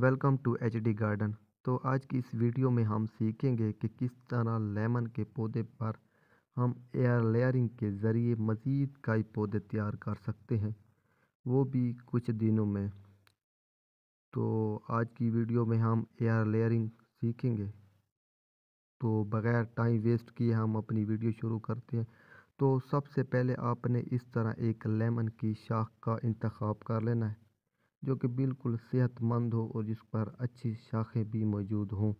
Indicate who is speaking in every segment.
Speaker 1: welcome to H D garden तो आज की इस वीडियो में हम सीखेंगे कि किस तरह लेमन के पौधे पर हम एयर लेयरिंग के ज़रिए मज़ीद कई पौधे तैयार कर सकते हैं वो भी कुछ दिनों में तो आज की वीडियो में हम एयर लेयरिंग सीखेंगे तो बग़ैर टाइम वेस्ट किए हम अपनी वीडियो शुरू करते हैं तो सबसे पहले आपने इस तरह एक लेमन की शाख का इंतखब कर लेना है जो कि बिल्कुल सेहतमंद हो और जिस पर अच्छी शाखें भी मौजूद हों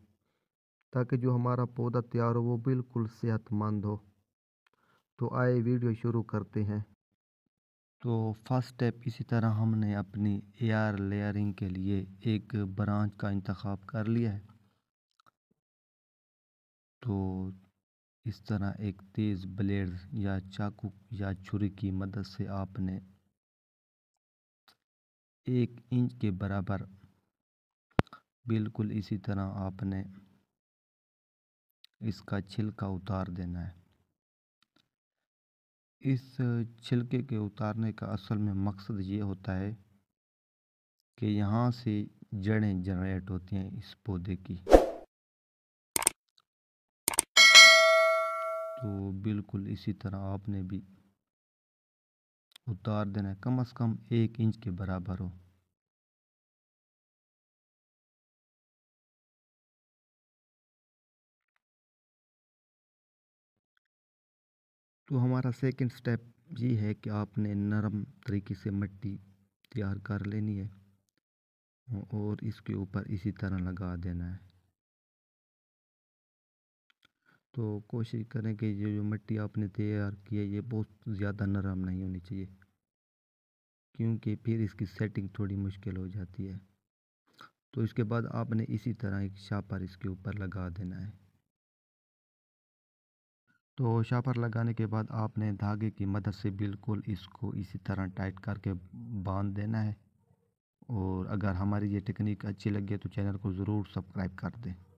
Speaker 1: ताकि जो हमारा पौधा तैयार हो वो बिल्कुल सेहतमंद हो तो आए वीडियो शुरू करते हैं तो फर्स्ट स्टेप इसी तरह हमने
Speaker 2: अपनी एयर लेयरिंग के लिए एक ब्रांच का इंतखब कर लिया है तो इस तरह एक तेज़ ब्लेड या चाकू या छुरी की मदद से आपने एक इंच के बराबर बिल्कुल इसी तरह आपने इसका छिलका उतार देना है इस छिलके के उतारने का असल में मकसद ये होता है कि यहाँ से जड़ें जनरेट होती हैं इस पौधे की तो बिल्कुल इसी तरह आपने भी उतार देना कम से कम एक इंच के बराबर हो तो हमारा सेकंड स्टेप ये है कि आपने नरम तरीके से मिट्टी तैयार कर लेनी है और इसके ऊपर इसी तरह लगा देना है तो कोशिश करें कि ये जो मिट्टी आपने तैयार की है ये बहुत ज़्यादा नरम नहीं होनी चाहिए क्योंकि फिर इसकी सेटिंग थोड़ी मुश्किल हो जाती है तो इसके बाद आपने इसी तरह एक शापर इसके ऊपर लगा देना है तो शापर लगाने के बाद आपने धागे की मदद से बिल्कुल इसको इसी तरह टाइट करके बांध देना है और अगर हमारी ये टेक्निक अच्छी लगी है तो चैनल को ज़रूर सब्सक्राइब कर दें